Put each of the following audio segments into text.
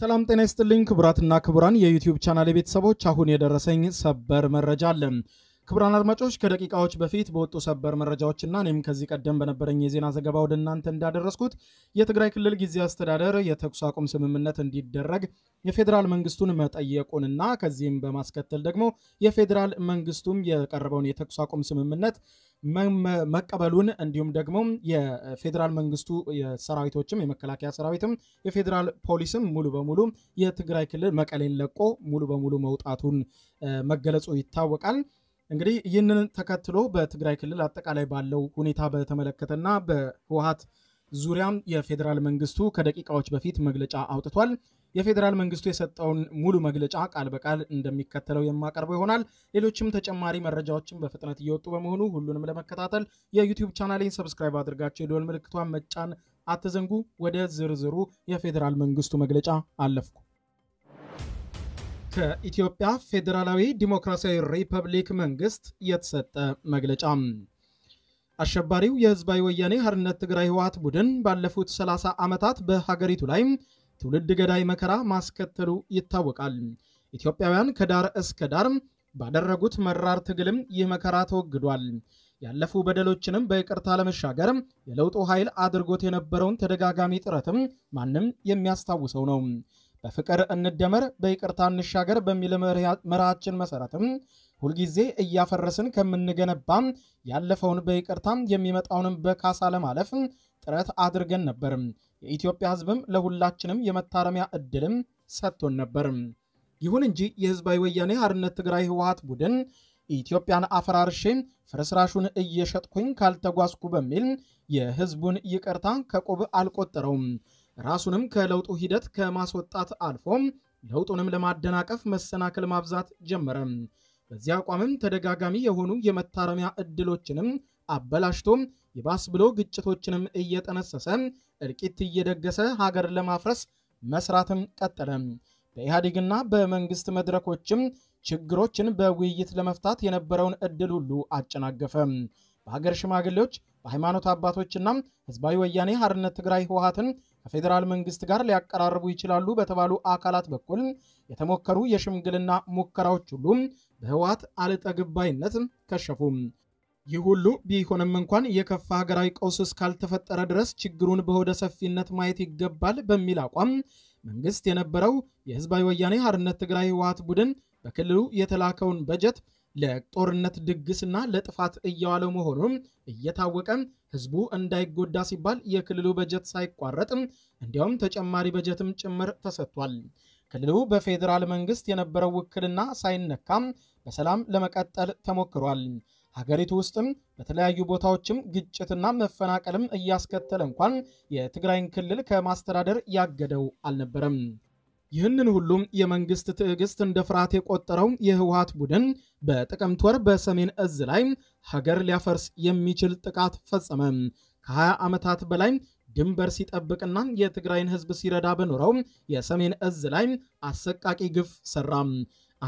ሰላም ጤና ይስጥልኝ ክቡራትና ክቡራን የዩቲዩብ ቻናል ቤተሰቦች፣ አሁን የደረሰኝ ሰበር መረጃ አለ። ክቡራን አድማጮች ከደቂቃዎች በፊት በወጡ ሰበር መረጃዎችና እኔም ከዚህ ቀደም በነበረኝ የዜና ዘገባ ወደ እናንተ እንዳደረስኩት የትግራይ ክልል ጊዜ አስተዳደር የተኩስ አቁም ስምምነት እንዲደረግ የፌዴራል መንግስቱን መጠየቁንና ከዚህም በማስከተል ደግሞ የፌዴራል መንግስቱም የቀረበውን የተኩስ አቁም ስምምነት መቀበሉን እንዲሁም ደግሞ የፌዴራል መንግስቱ ሰራዊቶችም የመከላከያ ሰራዊትም የፌዴራል ፖሊስም ሙሉ በሙሉ የትግራይ ክልል መቀሌን ለቆ ሙሉ በሙሉ መውጣቱን መገለጹ ይታወቃል። እንግዲህ ይህንን ተከትሎ በትግራይ ክልል አጠቃላይ ባለው ሁኔታ በተመለከተና በህወሀት ዙሪያም የፌዴራል መንግስቱ ከደቂቃዎች በፊት መግለጫ አውጥቷል። የፌዴራል መንግስቱ የሰጠውን ሙሉ መግለጫ ቃል በቃል እንደሚከተለው የማቀርበው ይሆናል። ሌሎችም ተጨማሪ መረጃዎችን በፍጥነት እየወጡ በመሆኑ ሁሉንም ለመከታተል የዩቲዩብ ቻናሌን ሰብስክራይብ አድርጋቸው የደወል ምልክቷን መጫን አትዘንጉ። ወደ ዝርዝሩ የፌዴራል መንግስቱ መግለጫ አለፍኩ። ከኢትዮጵያ ፌዴራላዊ ዲሞክራሲያዊ ሪፐብሊክ መንግስት የተሰጠ መግለጫ። አሸባሪው የህዝባዊ ወያኔ ሀርነት ትግራይ ህወሓት ቡድን ባለፉት 30 ዓመታት በሀገሪቱ ላይ ትውልድ ገዳይ መከራ ማስከተሉ ይታወቃል። ኢትዮጵያውያን ከዳር እስከ ዳር ባደረጉት መራር ትግልም ይህ መከራ ተወግዷል። ያለፉ በደሎችንም በይቅርታ ለመሻገር የለውጡ ኃይል አድርጎት የነበረውን ተደጋጋሚ ጥረትም ማንም የሚያስታውሰው ነው። በፍቅር እንደመር በይቅርታ እንሻገር በሚል መርሃችን መሰረትም ሁልጊዜ እያፈረስን ከምንገነባ ያለፈውን በይቅርታ የሚመጣውንም በካሳ ለማለፍ ጥረት አድርገን ነበር። የኢትዮጵያ ሕዝብም ለሁላችንም የመታረሚያ እድልም ሰጥቶን ነበር። ይሁን እንጂ የህዝባዊ ወያኔ አርነት ትግራይ ህወሀት ቡድን ኢትዮጵያን አፈራርሼ ፍርስራሹን እየሸጥኩኝ ካልተጓዝኩ በሚል የህዝቡን ይቅርታ ከቁብ አልቆጠረውም። ራሱንም ከለውጡ ሂደት ከማስወጣት አልፎም ለውጡንም ለማደናቀፍ መሰናክል ማብዛት ጀመረ። በዚህ አቋምም ተደጋጋሚ የሆኑ የመታረሚያ እድሎችንም አበላሽቶም የባስ ብሎ ግጭቶችንም እየጠነሰሰ እልቂት እየደገሰ ሀገር ለማፍረስ መስራትም ቀጠለ። በኢህአዴግና በመንግስት መድረኮችም ችግሮችን በውይይት ለመፍታት የነበረውን እድል ሁሉ አጨናገፈ። በሀገር ሽማግሌዎች በሃይማኖት አባቶችና ህዝባዊ ወያኔ ሀርነት ትግራይ ህወሀትን ከፌዴራል መንግስት ጋር ሊያቀራርቡ ይችላሉ በተባሉ አካላት በኩል የተሞከሩ የሽምግልና ሙከራዎች ሁሉ በህወሀት አልጠግባይነት ከሸፉ ይህ ሁሉ ቢሆንም እንኳን የከፋ ሀገራዊ ቀውስ እስካልተፈጠረ ድረስ ችግሩን በሆደ ሰፊነት ማየት ይገባል በሚል አቋም መንግስት የነበረው የህዝባዊ ወያኔ ሀርነት ትግራይ ህወሀት ቡድን በክልሉ የተላከውን በጀት ለጦርነት ድግስና ለጥፋት እያዋለው መሆኑም እየታወቀ ህዝቡ እንዳይጎዳ ሲባል የክልሉ በጀት ሳይቋረጥም እንዲያውም ተጨማሪ በጀትም ጭምር ተሰጥቷል። ክልሉ በፌዴራል መንግስት የነበረው ውክልና ሳይነካም በሰላም ለመቀጠል ተሞክሯል። ሀገሪቱ ውስጥም በተለያዩ ቦታዎችም ግጭትና መፈናቀልም እያስከተለ እንኳን የትግራይን ክልል ከማስተዳደር ያገደው አልነበረም። ይህንን ሁሉም የመንግስት ትዕግስት እንደ ፍርሃት የቆጠረው የህወሀት ቡድን በጥቅምት ወር በሰሜን እዝ ላይ ሀገር ሊያፈርስ የሚችል ጥቃት ፈጸመ። ከ20 ዓመታት በላይ ድንበር ሲጠብቅና የትግራይን ህዝብ ሲረዳ በኖረው የሰሜን እዝ ላይ አሰቃቂ ግፍ ሰራ።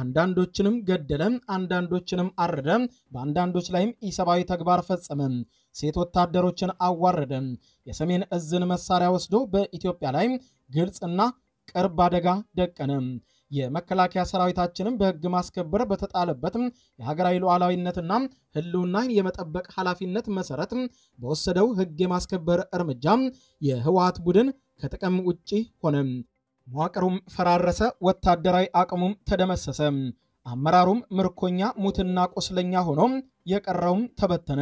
አንዳንዶችንም ገደለ፣ አንዳንዶችንም አረደ፣ በአንዳንዶች ላይም ኢሰብአዊ ተግባር ፈጸመ። ሴት ወታደሮችን አዋረደ። የሰሜን እዝን መሳሪያ ወስዶ በኢትዮጵያ ላይ ግልጽና ቅርብ አደጋ ደቀነ። የመከላከያ ሰራዊታችንም በህግ ማስከበር በተጣለበትም የሀገራዊ ሉዓላዊነትና ህልውና የመጠበቅ ኃላፊነት መሰረት በወሰደው ህግ የማስከበር እርምጃ የህወሀት ቡድን ከጥቅም ውጪ ሆነ። መዋቅሩም ፈራረሰ፣ ወታደራዊ አቅሙም ተደመሰሰ። አመራሩም ምርኮኛ ሙትና ቁስለኛ ሆኖ የቀረውም ተበተነ።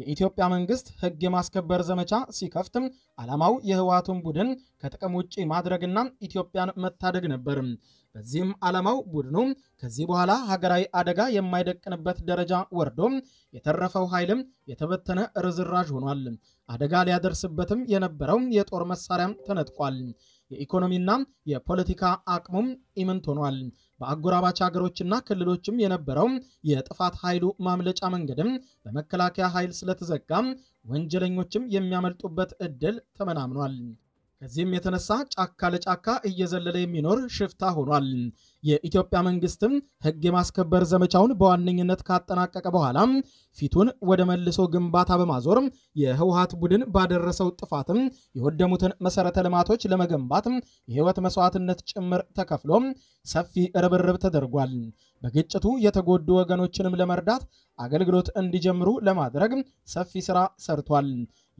የኢትዮጵያ መንግስት ህግ የማስከበር ዘመቻ ሲከፍት ዓላማው የህወሓቱን ቡድን ከጥቅም ውጭ ማድረግና ኢትዮጵያን መታደግ ነበር። በዚህም ዓላማው ቡድኑ ከዚህ በኋላ ሀገራዊ አደጋ የማይደቅንበት ደረጃ ወርዶ የተረፈው ኃይልም የተበተነ ርዝራዥ ሆኗል። አደጋ ሊያደርስበትም የነበረው የጦር መሳሪያም ተነጥቋል። የኢኮኖሚና የፖለቲካ አቅሙም ኢምንት ሆኗል። በአጎራባች ሀገሮችና ክልሎችም የነበረው የጥፋት ኃይሉ ማምለጫ መንገድም በመከላከያ ኃይል ስለተዘጋ ወንጀለኞችም የሚያመልጡበት እድል ተመናምኗል። ከዚህም የተነሳ ጫካ ለጫካ እየዘለለ የሚኖር ሽፍታ ሆኗል። የኢትዮጵያ መንግስትም ህግ የማስከበር ዘመቻውን በዋነኝነት ካጠናቀቀ በኋላ ፊቱን ወደ መልሶ ግንባታ በማዞር የህወሀት ቡድን ባደረሰው ጥፋትም የወደሙትን መሰረተ ልማቶች ለመገንባት የህይወት መስዋዕትነት ጭምር ተከፍሎ ሰፊ ርብርብ ተደርጓል። በግጭቱ የተጎዱ ወገኖችንም ለመርዳት አገልግሎት እንዲጀምሩ ለማድረግ ሰፊ ስራ ሰርቷል።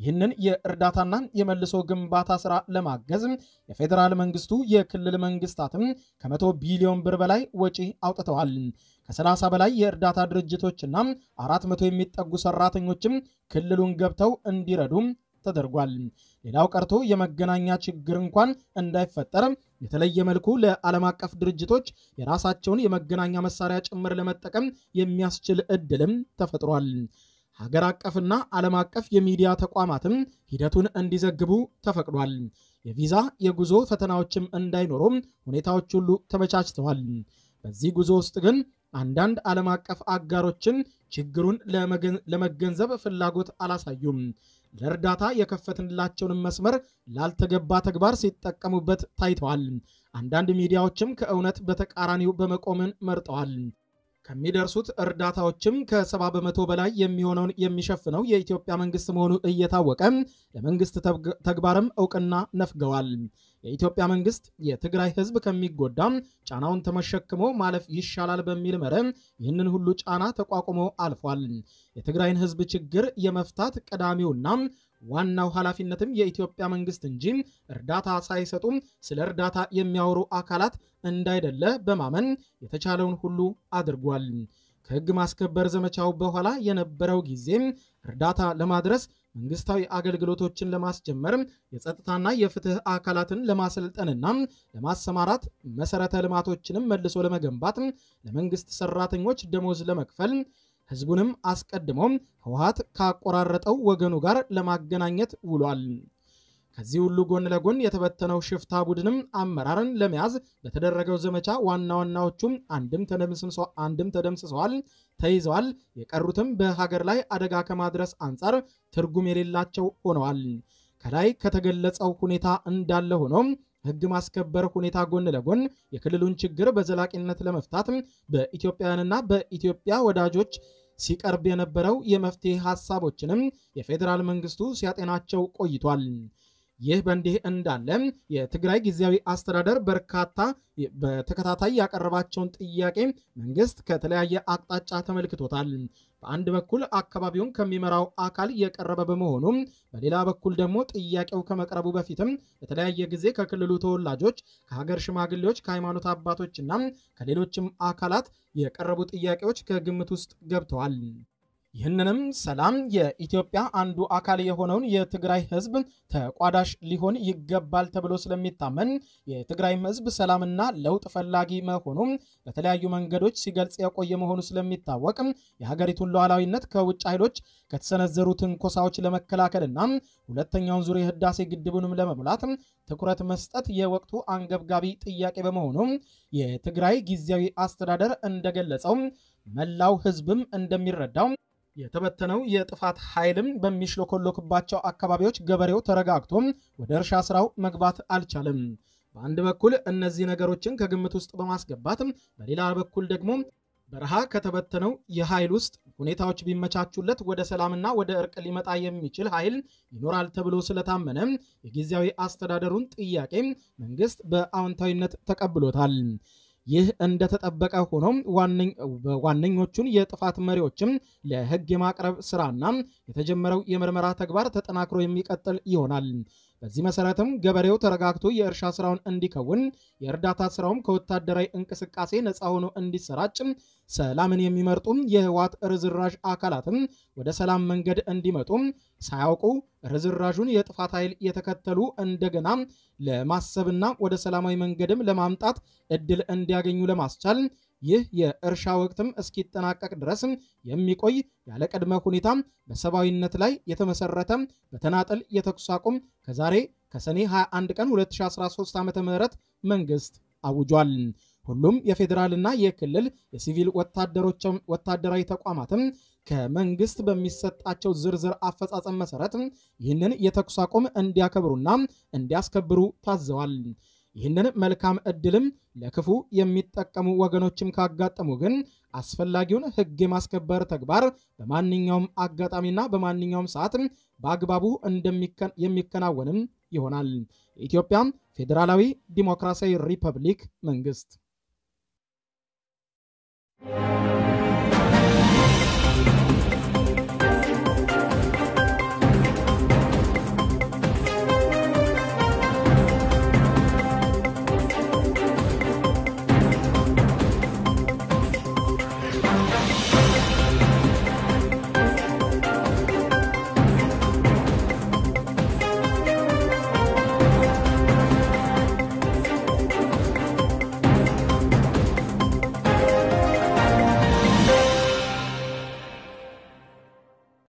ይህንን የእርዳታና የመልሶ ግንባታ ስራ ለማገዝ የፌዴራል መንግስቱ የክልል መንግስታትም ከመቶ ቢሊዮን ቢሊዮን ብር በላይ ወጪ አውጥተዋል። ከ30 በላይ የእርዳታ ድርጅቶችና 400 የሚጠጉ ሰራተኞችም ክልሉን ገብተው እንዲረዱ ተደርጓል። ሌላው ቀርቶ የመገናኛ ችግር እንኳን እንዳይፈጠር የተለየ መልኩ ለዓለም አቀፍ ድርጅቶች የራሳቸውን የመገናኛ መሳሪያ ጭምር ለመጠቀም የሚያስችል እድልም ተፈጥሯል። ሀገር አቀፍና ዓለም አቀፍ የሚዲያ ተቋማትም ሂደቱን እንዲዘግቡ ተፈቅዷል። የቪዛ የጉዞ ፈተናዎችም እንዳይኖሩም ሁኔታዎች ሁሉ ተመቻችተዋል። በዚህ ጉዞ ውስጥ ግን አንዳንድ ዓለም አቀፍ አጋሮችን ችግሩን ለመገንዘብ ፍላጎት አላሳዩም። ለእርዳታ የከፈትንላቸውን መስመር ላልተገባ ተግባር ሲጠቀሙበት ታይተዋል። አንዳንድ ሚዲያዎችም ከእውነት በተቃራኒው በመቆምን መርጠዋል። ከሚደርሱት እርዳታዎችም ከሰባ በመቶ በላይ የሚሆነውን የሚሸፍነው የኢትዮጵያ መንግስት መሆኑ እየታወቀ ለመንግስት ተግባርም እውቅና ነፍገዋል። የኢትዮጵያ መንግስት የትግራይ ህዝብ ከሚጎዳ ጫናውን ተመሸክሞ ማለፍ ይሻላል በሚል መረ ይህንን ሁሉ ጫና ተቋቁሞ አልፏል። የትግራይን ህዝብ ችግር የመፍታት ቀዳሚውና ዋናው ኃላፊነትም የኢትዮጵያ መንግስት እንጂ እርዳታ ሳይሰጡም ስለ እርዳታ የሚያወሩ አካላት እንዳይደለ በማመን የተቻለውን ሁሉ አድርጓል። ከህግ ማስከበር ዘመቻው በኋላ የነበረው ጊዜም እርዳታ ለማድረስ መንግስታዊ አገልግሎቶችን ለማስጀመር የጸጥታና የፍትህ አካላትን ለማሰልጠንና ለማሰማራት መሰረተ ልማቶችንም መልሶ ለመገንባት ለመንግስት ሰራተኞች ደሞዝ ለመክፈል ህዝቡንም አስቀድሞም ህወሀት ካቆራረጠው ወገኑ ጋር ለማገናኘት ውሏል። ከዚህ ሁሉ ጎን ለጎን የተበተነው ሽፍታ ቡድንም አመራርን ለመያዝ በተደረገው ዘመቻ ዋና ዋናዎቹም አንድም ተደምስሰዋል፣ ተይዘዋል። የቀሩትም በሀገር ላይ አደጋ ከማድረስ አንጻር ትርጉም የሌላቸው ሆነዋል። ከላይ ከተገለጸው ሁኔታ እንዳለ ሆኖም ህግ ማስከበር ሁኔታ ጎን ለጎን የክልሉን ችግር በዘላቂነት ለመፍታት በኢትዮጵያውያንና በኢትዮጵያ ወዳጆች ሲቀርብ የነበረው የመፍትሄ ሀሳቦችንም የፌዴራል መንግስቱ ሲያጤናቸው ቆይቷል። ይህ በእንዲህ እንዳለ የትግራይ ጊዜያዊ አስተዳደር በርካታ በተከታታይ ያቀረባቸውን ጥያቄ መንግስት ከተለያየ አቅጣጫ ተመልክቶታል። በአንድ በኩል አካባቢውን ከሚመራው አካል የቀረበ በመሆኑም በሌላ በኩል ደግሞ ጥያቄው ከመቅረቡ በፊትም በተለያየ ጊዜ ከክልሉ ተወላጆች፣ ከሀገር ሽማግሌዎች፣ ከሃይማኖት አባቶችና ከሌሎችም አካላት የቀረቡ ጥያቄዎች ከግምት ውስጥ ገብተዋል። ይህንንም ሰላም የኢትዮጵያ አንዱ አካል የሆነውን የትግራይ ህዝብ ተቋዳሽ ሊሆን ይገባል ተብሎ ስለሚታመን የትግራይ ህዝብ ሰላምና ለውጥ ፈላጊ መሆኑም በተለያዩ መንገዶች ሲገልጽ የቆየ መሆኑ ስለሚታወቅ የሀገሪቱን ሉዓላዊነት ከውጭ ኃይሎች ከተሰነዘሩ ትንኮሳዎች ለመከላከልና ሁለተኛውን ዙር የህዳሴ ግድቡንም ለመሙላት ትኩረት መስጠት የወቅቱ አንገብጋቢ ጥያቄ በመሆኑ የትግራይ ጊዜያዊ አስተዳደር እንደገለጸው መላው ህዝብም እንደሚረዳው የተበተነው የጥፋት ኃይልም በሚሽለኮሎክባቸው አካባቢዎች ገበሬው ተረጋግቶም ወደ እርሻ ስራው መግባት አልቻለም። በአንድ በኩል እነዚህ ነገሮችን ከግምት ውስጥ በማስገባት በሌላ በኩል ደግሞ በረሃ ከተበተነው የኃይል ውስጥ ሁኔታዎች ቢመቻቹለት ወደ ሰላምና ወደ እርቅ ሊመጣ የሚችል ኃይል ይኖራል ተብሎ ስለታመነ የጊዜያዊ አስተዳደሩን ጥያቄ መንግስት በአዎንታዊነት ተቀብሎታል። ይህ እንደተጠበቀ ሆኖም ዋነኞቹን የጥፋት መሪዎችም ለህግ የማቅረብ ስራና የተጀመረው የምርመራ ተግባር ተጠናክሮ የሚቀጥል ይሆናል። በዚህ መሰረትም ገበሬው ተረጋግቶ የእርሻ ስራውን እንዲከውን፣ የእርዳታ ስራውም ከወታደራዊ እንቅስቃሴ ነፃ ሆኖ እንዲሰራጭ፣ ሰላምን የሚመርጡም የህወሓት ርዝራዥ አካላትም ወደ ሰላም መንገድ እንዲመጡ ሳያውቁ ርዝራዡን የጥፋት ኃይል የተከተሉ እንደገና ለማሰብና ወደ ሰላማዊ መንገድም ለማምጣት እድል እንዲያገኙ ለማስቻል ይህ የእርሻ ወቅትም እስኪጠናቀቅ ድረስም የሚቆይ ያለ ቅድመ ሁኔታ በሰብአዊነት ላይ የተመሰረተ በተናጠል የተኩስ አቁም ከዛሬ ከሰኔ 21 ቀን 2013 ዓ ም መንግስት አውጇል። ሁሉም የፌዴራልና የክልል የሲቪል ወታደራዊ ተቋማትም ከመንግስት በሚሰጣቸው ዝርዝር አፈጻጸም መሰረት ይህንን የተኩስ አቁም እንዲያከብሩና እንዲያስከብሩ ታዘዋል። ይህንን መልካም ዕድልም ለክፉ የሚጠቀሙ ወገኖችም ካጋጠሙ ግን አስፈላጊውን ሕግ የማስከበር ተግባር በማንኛውም አጋጣሚና በማንኛውም ሰዓት በአግባቡ የሚከናወንም ይሆናል። የኢትዮጵያ ፌዴራላዊ ዲሞክራሲያዊ ሪፐብሊክ መንግስት